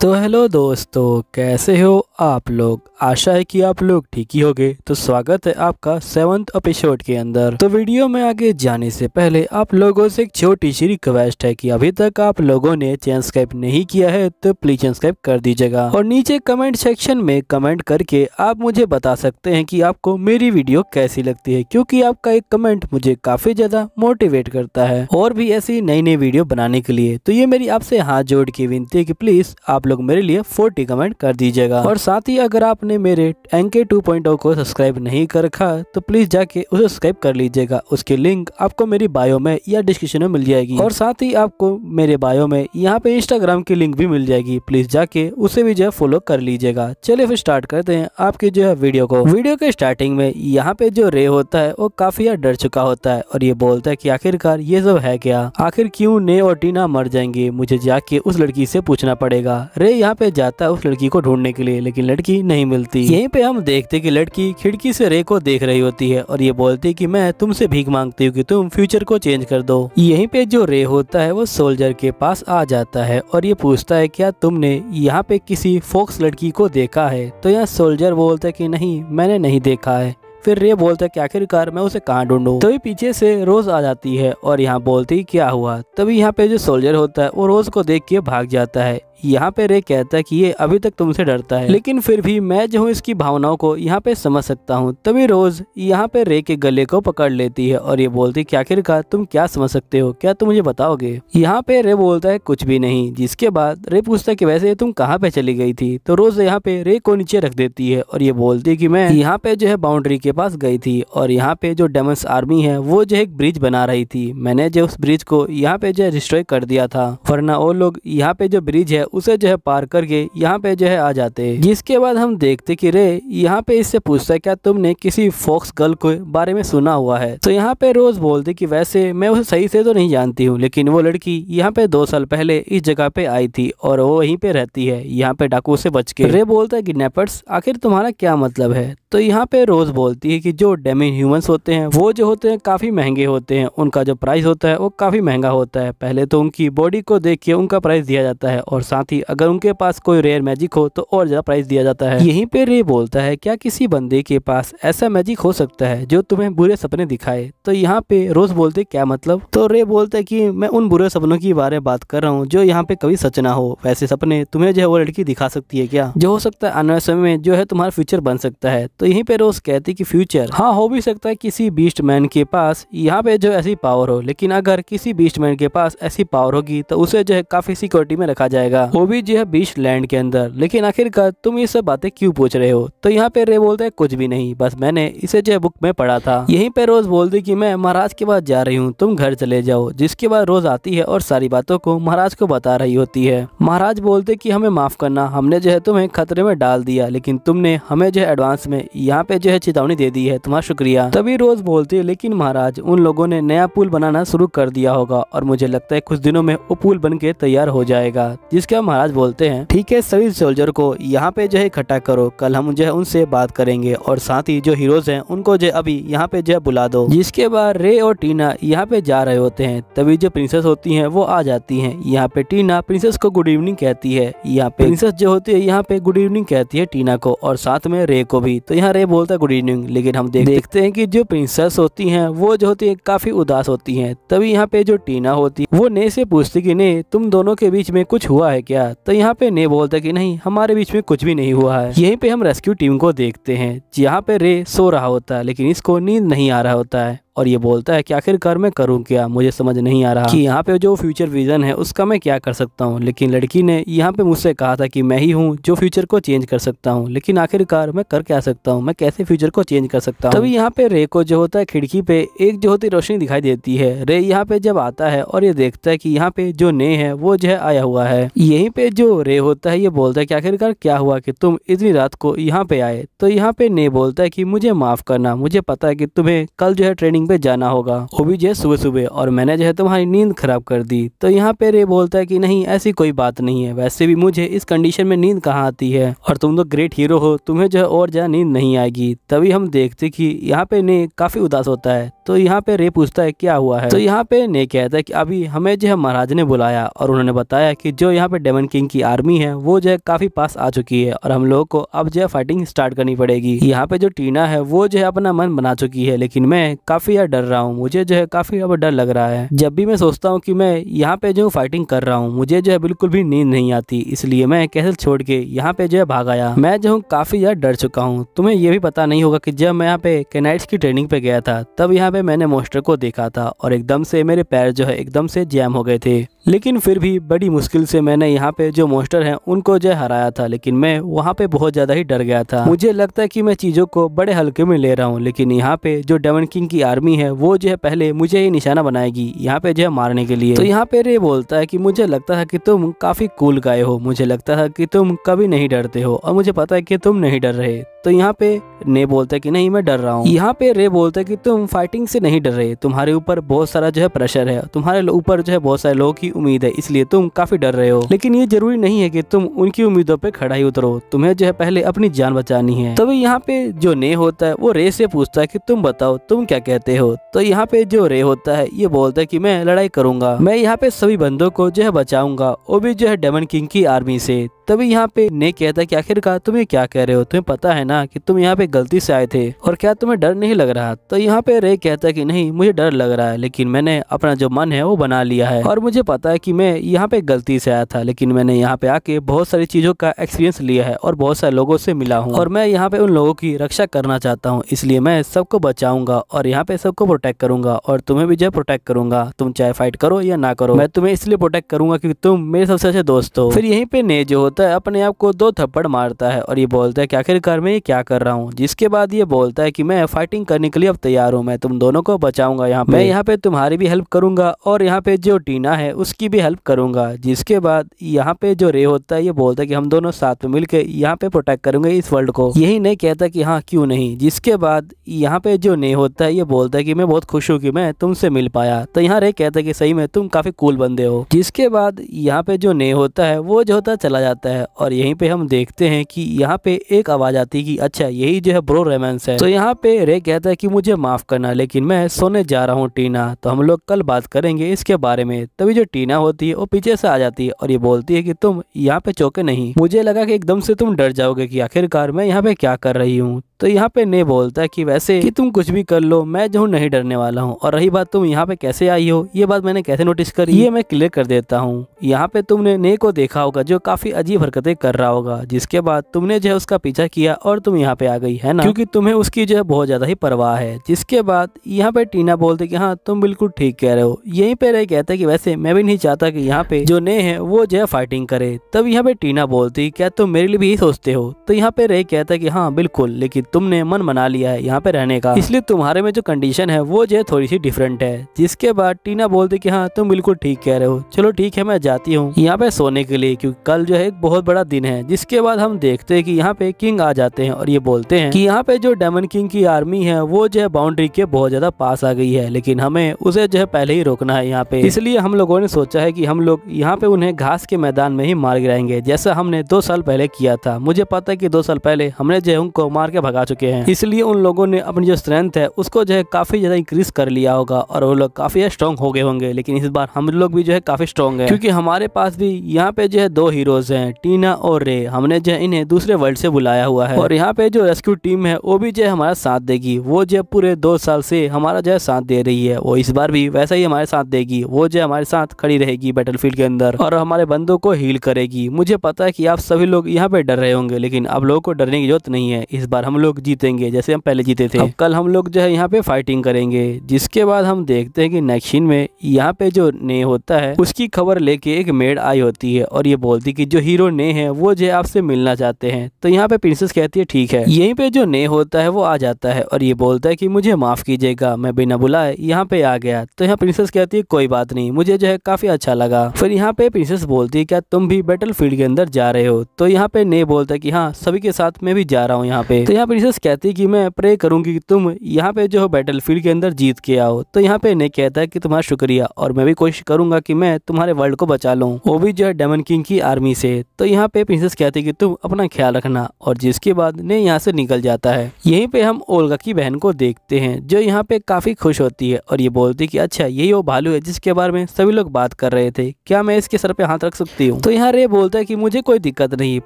तो हेलो दोस्तों कैसे हो आप लोग आशा है कि आप लोग ठीक ही होगे तो स्वागत है आपका सेवंथ एपिसोड के अंदर तो वीडियो में आगे जाने से पहले आप लोगों से एक छोटी सी रिक्वेस्ट है कि अभी तक आप लोगों ने चैन नहीं किया है तो प्लीज सब्सक्राइब कर दीजिएगा और नीचे कमेंट सेक्शन में कमेंट करके आप मुझे बता सकते हैं की आपको मेरी वीडियो कैसी लगती है क्यूँकी आपका एक कमेंट मुझे काफी ज्यादा मोटिवेट करता है और भी ऐसी नई नई वीडियो बनाने के लिए तो ये मेरी आपसे हाथ जोड़ के विनती है की प्लीज आप लोग मेरे लिए फोर्टी कमेंट कर दीजिएगा और साथ ही अगर आपने मेरे एनके टू को सब्सक्राइब नहीं कर रखा तो प्लीज जाके उसे सब्सक्राइब कर लीजिएगा उसकी लिंक आपको मेरी बायो में या डिस्क्रिप्शन में मिल जाएगी और साथ ही आपको मेरे बायो में यहाँ पे इंस्टाग्राम की लिंक भी मिल जाएगी प्लीज जाके उसे भी जो है फॉलो कर लीजिएगा चलिए फिर स्टार्ट करते हैं आपके जो है वीडियो को वीडियो के स्टार्टिंग में यहाँ पे जो रे होता है वो काफी डर चुका होता है और ये बोलता है की आखिरकार ये सब है क्या आखिर क्यूँ ने और टीना मर जाएंगे मुझे जाके उस लड़की से पूछना पड़ेगा रे यहाँ पे जाता है उस लड़की को ढूंढने के लिए लेकिन लड़की नहीं मिलती यहीं पे हम देखते कि लड़की खिड़की से रे को देख रही होती है और ये बोलती कि मैं तुमसे भीख मांगती हूँ कि तुम फ्यूचर को चेंज कर दो यहीं पे जो रे होता है वो सोल्जर के पास आ जाता है और ये पूछता है क्या तुमने यहाँ पे किसी फोक्स लड़की को देखा है तो यहाँ सोल्जर बोलता है कि नहीं मैंने नहीं देखा है फिर रे बोलता है कि आखिरकार मैं उसे कहाँ ढूंढूं तभी तो पीछे से रोज आ जाती है और यहाँ बोलती क्या हुआ तभी यहाँ पे जो सोल्जर होता है वो रोज को देख के भाग जाता है यहाँ पे रे कहता है कि ये अभी तक तुमसे डरता है लेकिन फिर भी मैं जो हूँ इसकी भावनाओं को यहाँ पे समझ सकता हूँ तभी रोज यहाँ पे रे के गले को पकड़ लेती है और ये बोलती क्या कि आखिरकार तुम क्या समझ सकते हो क्या तुम मुझे बताओगे यहाँ पे रे बोलता है कुछ भी नहीं जिसके बाद रे पूछता है की वैसे तुम कहाँ पे चली गई थी तो रोज यहाँ पे रे को नीचे रख देती है और ये बोलती है की मैं यहाँ पे जो है बाउंड्री के पास गई थी और यहाँ पे जो डेमस आर्मी है वो जो एक ब्रिज बना रही थी मैंने जो उस ब्रिज को यहाँ पे जो है डिस्ट्रॉय कर दिया था वरना वो लोग यहाँ पे जो ब्रिज है उसे जो है पार करके यहाँ पे जो है आ जाते हैं जिसके बाद हम देखते कि रे यहाँ पे इससे पूछता है क्या तुमने किसी फॉक्स गर्ल को बारे में सुना हुआ है तो यहाँ पे रोज बोलती कि वैसे मैं उसे सही से तो नहीं जानती हूँ लेकिन वो लड़की यहाँ पे दो साल पहले इस जगह पे आई थी और वो वहीं पे रहती है यहाँ पे डाकू से बच के रे बोलता है किडनेपर्स आखिर तुम्हारा क्या मतलब है तो यहाँ पे रोज़ बोलती है कि जो डेमी ह्यूमंस होते हैं वो जो होते हैं काफ़ी महंगे होते हैं उनका जो प्राइस होता है वो काफ़ी महंगा होता है पहले तो उनकी बॉडी को देख के उनका प्राइस दिया जाता है और साथ ही अगर उनके पास कोई रेयर मैजिक हो तो और ज़्यादा प्राइस दिया जाता है यहीं पर रे बोलता है क्या किसी बंदे के पास ऐसा मैजिक हो सकता है जो तुम्हें बुरे सपने दिखाए तो यहाँ पे रोज़ बोलते क्या मतलब तो रे बोलते कि मैं उन बुरे सपनों के बारे में बात कर रहा हूँ जो यहाँ पे कभी सच ना हो वैसे सपने तुम्हें जो है वो लड़की दिखा सकती है क्या जो हो सकता है आने वाले समय में जो है तुम्हारा फ्यूचर बन सकता है तो यहीं पे रोज कहती कि फ्यूचर हाँ हो भी सकता है किसी बीस्ट मैन के पास यहाँ पे जो ऐसी पावर हो लेकिन अगर किसी बीस्ट मैन के पास ऐसी पावर होगी तो उसे जो है काफी सिक्योरिटी में रखा जाएगा वो भी जो है बीस्ट लैंड के अंदर लेकिन आखिरकार तुम ये सब बातें क्यूँ पूछ रहे हो तो यहाँ पे रे बोलते है कुछ भी नहीं बस मैंने इसे जो है बुक में पढ़ा था यहीं पे रोज बोलती की मैं महाराज के पास जा रही हूँ तुम घर चले जाओ जिसके बाद रोज आती है और सारी बातों को महाराज को बता रही होती है महाराज बोलते की हमें माफ करना हमने जो है तुम्हें खतरे में डाल दिया लेकिन तुमने हमें जो है एडवांस में यहाँ पे जो है चेतावनी दे दी है तुम्हारा शुक्रिया तभी रोज बोलते है लेकिन महाराज उन लोगों ने नया पुल बनाना शुरू कर दिया होगा और मुझे लगता है कुछ दिनों में वो पुल बन के तैयार हो जाएगा जिसके महाराज बोलते हैं ठीक है सभी सोल्जर को यहाँ पे जो है इकट्ठा करो कल हम जो है उनसे बात करेंगे और साथ ही जो हीरोज है उनको जो अभी यहाँ पे जो है बुला दो जिसके बाद रे और टीना यहाँ पे जा रहे होते हैं तभी जो प्रिंसेस होती है वो आ जाती है यहाँ पे टीना प्रिंसेस को गुड इवनिंग कहती है यहाँ पे प्रिंसेस जो होती है यहाँ पे गुड इवनिंग कहती है टीना को और साथ में रे को भी तो यहाँ रे बोलता है गुड इवनिंग लेकिन हम देख देखते हैं कि जो प्रिंसेस होती हैं वो जो होती है काफी उदास होती हैं तभी यहाँ पे जो टीना होती वो ने से पूछती कि ने तुम दोनों के बीच में कुछ हुआ है क्या तो यहाँ पे ने बोलता कि नहीं हमारे बीच में कुछ भी नहीं हुआ है यहीं पे हम रेस्क्यू टीम को देखते हैं यहाँ पे रे सो रहा होता है लेकिन इसको नींद नहीं आ रहा होता है और ये बोलता है कि आखिरकार मैं करूँ क्या मुझे समझ नहीं आ रहा कि यहाँ पे जो फ्यूचर विजन है उसका मैं क्या कर सकता हूँ लेकिन लड़की ने यहाँ पे मुझसे कहा था कि मैं ही हूँ जो फ्यूचर को चेंज कर सकता हूँ लेकिन आखिरकार मैं कर क्या सकता हूँ मैं कैसे फ्यूचर को चेंज कर सकता हूँ तभी यहाँ पे रे को जो होता है खिड़की पे एक जो होती रोशनी दिखाई देती है रे यहाँ पे जब आता है और ये देखता है की यहाँ पे जो ने है वो जो है आया हुआ है यही पे जो रे होता है ये बोलता है की आखिरकार क्या हुआ की तुम इतनी रात को यहाँ पे आए तो यहाँ पे ने बोलता है की मुझे माफ करना मुझे पता है की तुम्हे कल जो है ट्रेनिंग पे जाना होगा वो भी जो सुबह सुबह और मैंने जो है तुम्हारी नींद खराब कर दी तो यहाँ पे रे बोलता है कि नहीं ऐसी कोई बात नहीं है वैसे भी मुझे इस कंडीशन में नींद कहाँ आती है और तुम तो ग्रेट हीरो हो तुम्हें जो है और ज़्यादा नींद नहीं आएगी तभी हम देखते कि यहाँ पे ने काफ़ी उदास होता है तो यहाँ पे रे पूछता है क्या हुआ है तो यहाँ पे ने कहता है कि अभी हमें जो है महाराज ने बुलाया और उन्होंने बताया कि जो यहाँ पे डेमन किंग की आर्मी है वो जो है काफी पास आ चुकी है और हम लोगों को अब जो है फाइटिंग स्टार्ट करनी पड़ेगी यहाँ पे जो टीना है वो जो है अपना मन बना चुकी है लेकिन मैं काफी यार डर रहा हूँ मुझे जो है काफी अब डर लग रहा है जब भी मैं सोचता हूँ की मैं यहाँ पे जो फाइटिंग कर रहा हूँ मुझे जो है बिल्कुल भी नींद नहीं आती इसलिए मैं कैसे छोड़ के यहाँ पे जो है भाग आया मैं जो हूँ काफी यार डर चुका हूँ तुम्हें ये भी पता नहीं होगा की जब मैं यहाँ पे कैनाइट्स की ट्रेनिंग पे गया था तब यहाँ पे मैंने मोस्टर को देखा था और एकदम से मेरे पैर जो है एकदम से जैम हो गए थे लेकिन फिर भी बड़ी मुश्किल से मैंने यहाँ पे जो मोस्टर हैं उनको जो हराया था लेकिन मैं वहाँ पे बहुत ज़्यादा ही डर गया था मुझे लगता है कि मैं चीज़ों को बड़े हल्के में ले रहा हूँ लेकिन यहाँ पे जो डेवन किंग की आर्मी है वो जो है पहले मुझे ही निशाना बनाएगी यहाँ पे जो है मारने के लिए तो यहाँ पे रे बोलता है कि मुझे लगता था कि तुम काफ़ी कूल गाय हो मुझे लगता था कि तुम कभी नहीं डरते हो और मुझे पता है कि तुम नहीं डर रहे तो यहाँ पे ने बोलता है कि नहीं मैं डर रहा हूँ यहाँ पे रे बोलता है कि तुम फाइटिंग से नहीं डर रहे तुम्हारे ऊपर बहुत सारा जो है प्रेशर है तुम्हारे ऊपर जो है बहुत सारे लोगों की उम्मीद है इसलिए तुम काफी डर रहे हो लेकिन ये जरूरी नहीं है कि तुम उनकी उम्मीदों पर खड़ा ही उतरो तुम्हें जो है पहले अपनी जान बचानी है तभी यहाँ पे जो ने होता है वो रे से पूछता है की तुम बताओ तुम क्या कहते हो तो यहाँ पे जो रे होता है ये बोलता है की मैं लड़ाई करूंगा मैं यहाँ पे सभी बंदों को जो है बचाऊंगा वो भी जो है डेमन किंग की आर्मी से तभी यहाँ पे ने कहता है कि आखिरकार ये क्या कह रहे हो तुम्हें पता है ना कि तुम यहाँ पे गलती से आए थे और क्या तुम्हें डर नहीं लग रहा तो यहाँ पे रे कहता है कि नहीं मुझे डर लग रहा है लेकिन मैंने अपना जो मन है वो बना लिया है और मुझे पता है कि मैं यहाँ पे गलती से आया था लेकिन मैंने यहाँ पे आके बहुत सारी चीजों का एक्सपीरियंस लिया है और बहुत सारे लोगों से मिला हूँ और मैं यहाँ पे उन लोगों की रक्षा करना चाहता हूँ इसलिए मैं सबको बचाऊंगा और यहाँ पे सबको प्रोटेक्ट करूंगा और तुम्हें भी जो प्रोटेक्ट करूंगा तुम चाहे फाइट करो या ना करो मैं तुम्हें इसलिए प्रोटेक्ट करूंगा क्योंकि तुम मेरे सबसे अच्छे दोस्त हो फिर यहीं पे ने जो होता है अपने आप को दो थप्पड़ मारता है और ये बोलता है कि आखिरकार मैं ये क्या कर रहा हूँ जिसके बाद ये बोलता है कि मैं फाइटिंग करने के लिए अब तैयार हूँ मैं तुम दोनों को बचाऊंगा यहाँ मैं यहाँ पे तुम्हारी भी हेल्प करूंगा और यहाँ पे जो टीना है उसकी भी हेल्प करूंगा जिसके बाद यहाँ पे जो रे होता है ये बोलता है कि हम दोनों साथ में मिलकर यहाँ पे प्रोटेक्ट करूंगे इस वर्ल्ड को यही नहीं कहता कि हाँ क्यों नहीं जिसके बाद यहाँ पे जो ने होता है ये बोलता है कि मैं बहुत खुश हूँ कि मैं तुमसे मिल पाया तो यहाँ रे कहता है कि सही में तुम काफी कूल बंदे हो जिसके बाद यहाँ पे जो ने होता है वो जो होता चला जाता है जाता है और यहीं पे हम देखते हैं कि यहाँ पे एक आवाज़ आती है कि अच्छा यही जो है ब्रो रेमेंस है तो यहाँ पे रे कहता है कि मुझे माफ़ करना लेकिन मैं सोने जा रहा हूँ टीना तो हम लोग कल बात करेंगे इसके बारे में तभी जो टीना होती है वो पीछे से आ जाती है और ये बोलती है की तुम यहाँ पे चौके नहीं मुझे लगा की एकदम से तुम डर जाओगे की आखिरकार मैं यहाँ पे क्या कर रही हूँ तो यहाँ पे ने बोलता है कि वैसे कि तुम कुछ भी कर लो मैं जो हूँ नहीं डरने वाला हूँ और रही बात तुम यहाँ पे कैसे आई हो ये बात मैंने कैसे नोटिस करी ये मैं क्लियर कर देता हूँ यहाँ पे तुमने ने को देखा होगा जो काफी अजीब अजीब हरकतें कर रहा होगा जिसके बाद तुमने जो है उसका पीछा किया और तुम यहाँ पे आ गई है ना क्योंकि तुम्हें उसकी जो है बहुत ज्यादा ही परवाह है जिसके बाद यहाँ पे टीना बोलते कि हाँ तुम बिल्कुल ठीक कह रहे हो यहीं पे रह कहते कि वैसे मैं भी नहीं चाहता कि यहाँ पे जो नए है वो जो है फाइटिंग करे तब यहाँ पे टीना बोलती क्या तुम मेरे लिए भी यही सोचते हो तो यहाँ पे रे कहता है कि हाँ बिल्कुल लेकिन तुमने मन मना लिया है यहाँ पे रहने का इसलिए तुम्हारे में जो कंडीशन है वो जो है थोड़ी सी डिफरेंट है जिसके बाद टीना बोलती की हाँ तुम बिल्कुल ठीक कह रहे हो चलो ठीक है मैं जाती हूँ यहाँ पे सोने के लिए क्योंकि कल जो है बहुत बड़ा दिन है जिसके बाद हम देखते हैं कि यहाँ पे किंग आ जाते हैं और ये बोलते हैं कि यहाँ पे जो डेमन किंग की आर्मी है वो जो है बाउंड्री के बहुत ज्यादा पास आ गई है लेकिन हमें उसे जो है पहले ही रोकना है यहाँ पे इसलिए हम लोगों ने सोचा है की हम लोग यहाँ पे उन्हें घास के मैदान में ही मार गिराएंगे जैसा हमने दो साल पहले किया था मुझे पता है की दो साल पहले हमने जो है उनको मार के भगा चुके हैं इसलिए उन लोगों ने अपनी जो स्ट्रेंथ है उसको जो है काफी ज्यादा इंक्रीज कर लिया होगा और वो लोग काफी स्ट्रॉन्ग हो गए होंगे लेकिन इस बार हम लोग भी जो है काफी स्ट्रॉन्ग है क्योंकि हमारे पास भी यहाँ पे जो है दो हीरोज हैं टीना और रे हमने जो इन्हें दूसरे वर्ल्ड से बुलाया हुआ है और यहाँ पे जो रेस्क्यू टीम है वो भी जो हमारा साथ देगी वो जो पूरे दो साल से हमारा जो साथ दे रही है वो इस बार भी वैसा ही हमारे साथ देगी वो जो हमारे साथ खड़ी रहेगी बैटल के अंदर और हमारे बंदों को हील करेगी मुझे पता है की आप सभी लोग यहाँ पे डर रहे होंगे लेकिन आप लोगों को डरने की जरूरत नहीं है इस बार हम लोग जीतेंगे जैसे हम पहले जीते थे कल हम लोग जो है यहाँ पे फाइटिंग करेंगे जिसके बाद हम देखते हैं कि नेक्शिन में यहाँ पे जो ने होता है उसकी खबर लेके एक मेड आई होती है और ये बोलती कि जो ही हीरो ने है वो जो आपसे मिलना चाहते हैं तो यहाँ पे प्रिंसेस कहती है ठीक है यहीं पे जो ने होता है वो आ जाता है और ये बोलता है कि मुझे माफ़ कीजिएगा मैं बिना बुलाए यहाँ पे आ गया तो यहाँ प्रिंसेस कहती है कोई बात नहीं मुझे जो है काफ़ी अच्छा लगा फिर यहाँ पे प्रिंसेस बोलती है क्या तुम भी बैटल फील्ड के अंदर जा रहे हो तो यहाँ पे ने बोलता है की हाँ सभी के साथ मैं भी जा रहा हूँ यहाँ पे तो यहाँ प्रिंसेस कहती है की मैं प्रे करूंगी तुम यहाँ पे जो बैटल फील्ड के अंदर जीत के आओ तो यहाँ पे ने कहता है की तुम्हारा शुक्रिया और मैं भी कोशिश करूंगा की मैं तुम्हारे वर्ल्ड को बचा लू वो भी जो है डेमन किंग की आर्मी से तो यहाँ पे प्रिंसेस कहती कि तुम अपना ख्याल रखना और जिसके बाद ने यहाँ से निकल जाता है यहीं पे हम ओलगा की बहन को देखते हैं जो यहाँ पे काफ़ी खुश होती है और ये बोलती है कि अच्छा यही वो भालू है जिसके बारे में सभी लोग बात कर रहे थे क्या मैं इसके सर पे हाथ रख सकती हूँ तो यहाँ रे बोलता है की मुझे कोई दिक्कत नहीं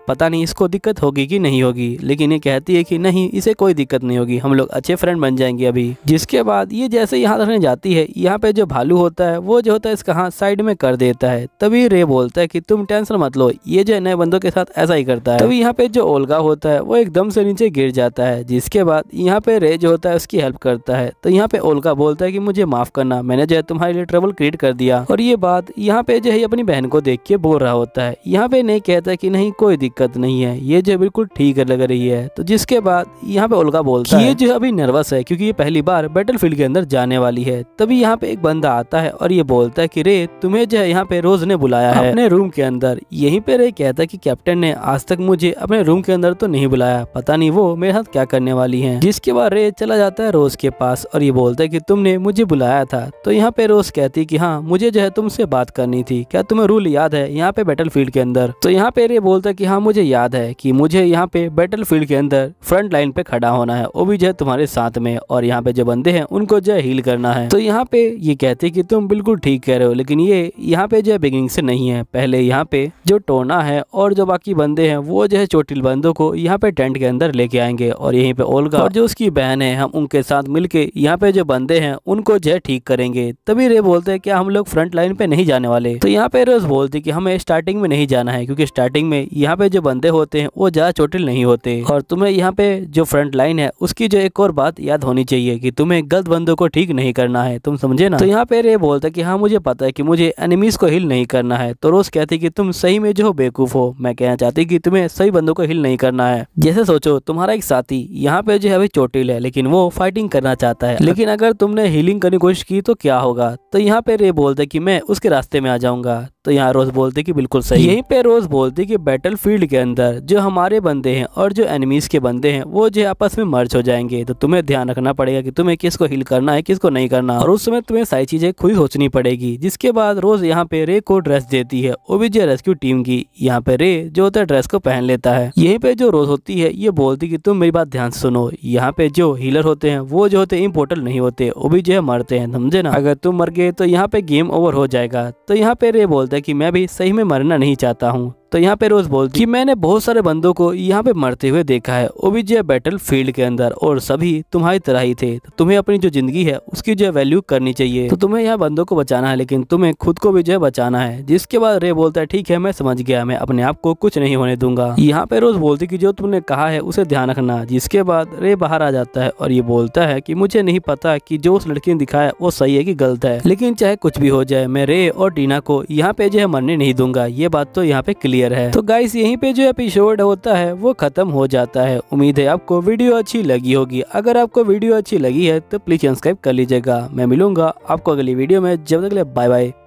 पता नहीं इसको दिक्कत होगी की नहीं होगी लेकिन ये कहती है की नहीं इसे कोई दिक्कत नहीं होगी हम लोग अच्छे फ्रेंड बन जाएंगे अभी जिसके बाद ये जैसे यहाँ रखने जाती है यहाँ पे जो भालू होता है वो जो होता है इसका हाथ साइड में कर देता है तभी रे बोलता है की तुम टेंशन मत लो ये जो नए बंदों के साथ ऐसा ही करता है तभी यहाँ पे जो ओलगा होता है वो एकदम से नीचे गिर जाता है जिसके बाद यहाँ पे रेज होता है उसकी हेल्प करता है तो यहाँ पे ओलगा बोलता है कि मुझे माफ करना मैंने जो है तुम्हारे लिए ट्रबल क्रिएट कर दिया और ये बात यहाँ पे जो है अपनी बहन को देख के बोल रहा होता है यहाँ पे नहीं कहता की नहीं कोई दिक्कत नहीं है ये जो बिल्कुल ठीक लग रही है तो जिसके बाद यहाँ पे ओलगा बोलता है ये जो अभी नर्वस है क्योंकि ये पहली बार बैटल के अंदर जाने वाली है तभी यहाँ पे एक बंदा आता है और ये बोलता है की रे तुम्हें जो है यहाँ पे रोज ने बुलाया है अपने रूम के अंदर यही पे रे कहता कहता है कि कैप्टन ने आज तक मुझे अपने रूम के अंदर तो नहीं बुलाया पता नहीं वो मेरे साथ क्या करने वाली है जिसके बाद रे चला जाता है रोज के पास और ये बोलता है की तुमने मुझे बुलाया था तो यहाँ पे रोज कहती की हाँ मुझे जो है तुमसे बात करनी थी क्या तुम्हें रूल याद है यहाँ पे बैटल के अंदर तो यहाँ पे रे बोलता है की हाँ मुझे याद है की मुझे यहाँ पे बैटल के अंदर फ्रंट लाइन पे खड़ा होना है वो भी जो है तुम्हारे साथ में और यहाँ पे जो बंदे हैं उनको जो है हील करना है तो यहाँ पे ये कहते हैं कि तुम बिल्कुल ठीक कह रहे हो लेकिन ये यहाँ पे जो है बिगिनिंग से नहीं है पहले यहाँ पे जो टोना है हैं और जो बाकी बंदे हैं वो जो है चोटिल बंदों को यहाँ पे टेंट के अंदर लेके आएंगे और यहीं पे ओलगा और जो उसकी बहन है हम उनके साथ मिलके यहाँ पे जो बंदे हैं उनको जो है ठीक करेंगे तभी रे बोलते हैं क्या हम लोग फ्रंट लाइन पे नहीं जाने वाले तो यहाँ पे रोज बोलती कि हमें स्टार्टिंग में नहीं जाना है क्योंकि स्टार्टिंग में यहाँ पे जो बंदे होते हैं वो ज्यादा चोटिल नहीं होते और तुम्हें यहाँ पे जो फ्रंट लाइन है उसकी जो एक और बात याद होनी चाहिए की तुम्हें गलत बंदों को ठीक नहीं करना है तुम समझे ना तो यहाँ पे रे बोलते की हाँ मुझे पता है की मुझे एनिमीज को हिल नहीं करना है तो रोज कहते कि तुम सही में जो बेकूफ बेवकूफ़ हो मैं कहना चाहती कि तुम्हें सही बंदों को हिल नहीं करना है जैसे सोचो तुम्हारा एक साथी यहाँ पे जो है अभी चोटिल है लेकिन वो फाइटिंग करना चाहता है लेकिन अगर तुमने हीलिंग करने की कोशिश की तो क्या होगा तो यहाँ पे रे बोलते कि मैं उसके रास्ते में आ जाऊंगा तो यहाँ रोज बोलते कि बिल्कुल सही यहीं पे रोज बोलते कि बैटल फील्ड के अंदर जो हमारे बंदे हैं और जो एनिमीज के बंदे हैं वो जो आपस में मर्ज हो जाएंगे तो तुम्हें ध्यान रखना पड़ेगा कि तुम्हें किसको हिल करना है किसको नहीं करना और उस समय तुम्हें सारी चीजें खुद सोचनी पड़ेगी जिसके बाद रोज यहाँ पे रे को ड्रेस देती है ओबीजे रेस्क्यू टीम की यहाँ यहाँ पे रे जो होता है ड्रेस को पहन लेता है यही पे जो रोज होती है ये बोलती कि तुम मेरी बात ध्यान से सुनो यहाँ पे जो हीलर होते हैं वो जो होते इम्पोर्टल नहीं होते वो भी जो है मरते हैं समझे ना अगर तुम मर गए तो यहाँ पे गेम ओवर हो जाएगा तो यहाँ पे रे बोलता है की मैं भी सही में मरना नहीं चाहता हूँ तो यहाँ पे रोज बोलती कि मैंने बहुत सारे बंदों को यहाँ पे मरते हुए देखा है ओबीजे बैटल फील्ड के अंदर और सभी तुम्हारी तरह ही थे तो तुम्हें अपनी जो जिंदगी है उसकी जो है वैल्यू करनी चाहिए तो तुम्हें यहाँ बंदों को बचाना है लेकिन तुम्हें खुद को भी जो है बचाना है जिसके बाद रे बोलता है ठीक है मैं समझ गया मैं अपने आप को कुछ नहीं होने दूंगा यहाँ पे रोज बोलती की जो तुमने कहा है उसे ध्यान रखना जिसके बाद रे बाहर आ जाता है और ये बोलता है की मुझे नहीं पता की जो उस लड़की ने दिखाया वो सही है की गलत है लेकिन चाहे कुछ भी हो जाए मैं रे और टीना को यहाँ पे जो है मरने नहीं दूंगा ये बात तो यहाँ पे क्लियर क्लियर है तो गाइस यहीं पे जो एपिसोड होता है वो खत्म हो जाता है उम्मीद है आपको वीडियो अच्छी लगी होगी अगर आपको वीडियो अच्छी लगी है तो प्लीज सब्सक्राइब कर लीजिएगा मैं मिलूंगा आपको अगली वीडियो में जब तक बाय बाय